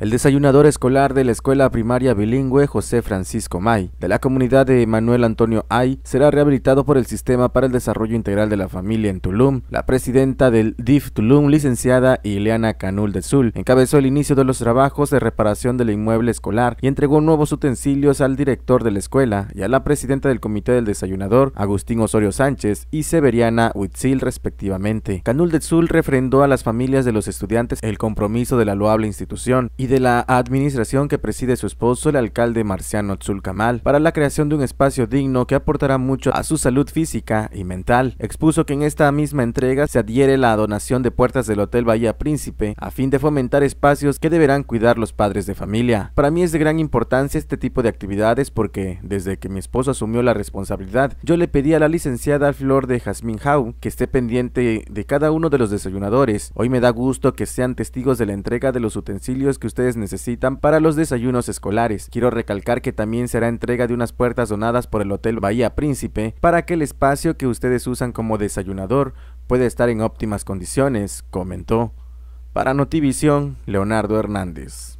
El desayunador escolar de la Escuela Primaria Bilingüe José Francisco May, de la comunidad de Manuel Antonio Ay, será rehabilitado por el Sistema para el Desarrollo Integral de la Familia en Tulum. La presidenta del DIF Tulum, licenciada Ileana Canul de Sul, encabezó el inicio de los trabajos de reparación del inmueble escolar y entregó nuevos utensilios al director de la escuela y a la presidenta del Comité del Desayunador, Agustín Osorio Sánchez, y Severiana Huitzil, respectivamente. Canul de Sul refrendó a las familias de los estudiantes el compromiso de la loable institución y de la administración que preside su esposo, el alcalde Marciano Tzulcamal, para la creación de un espacio digno que aportará mucho a su salud física y mental. Expuso que en esta misma entrega se adhiere la donación de puertas del Hotel Bahía Príncipe a fin de fomentar espacios que deberán cuidar los padres de familia. Para mí es de gran importancia este tipo de actividades porque desde que mi esposo asumió la responsabilidad, yo le pedí a la licenciada Flor de Jazmín Hau que esté pendiente de cada uno de los desayunadores. Hoy me da gusto que sean testigos de la entrega de los utensilios que usted necesitan para los desayunos escolares. Quiero recalcar que también será entrega de unas puertas donadas por el Hotel Bahía Príncipe para que el espacio que ustedes usan como desayunador pueda estar en óptimas condiciones, comentó. Para Notivision, Leonardo Hernández.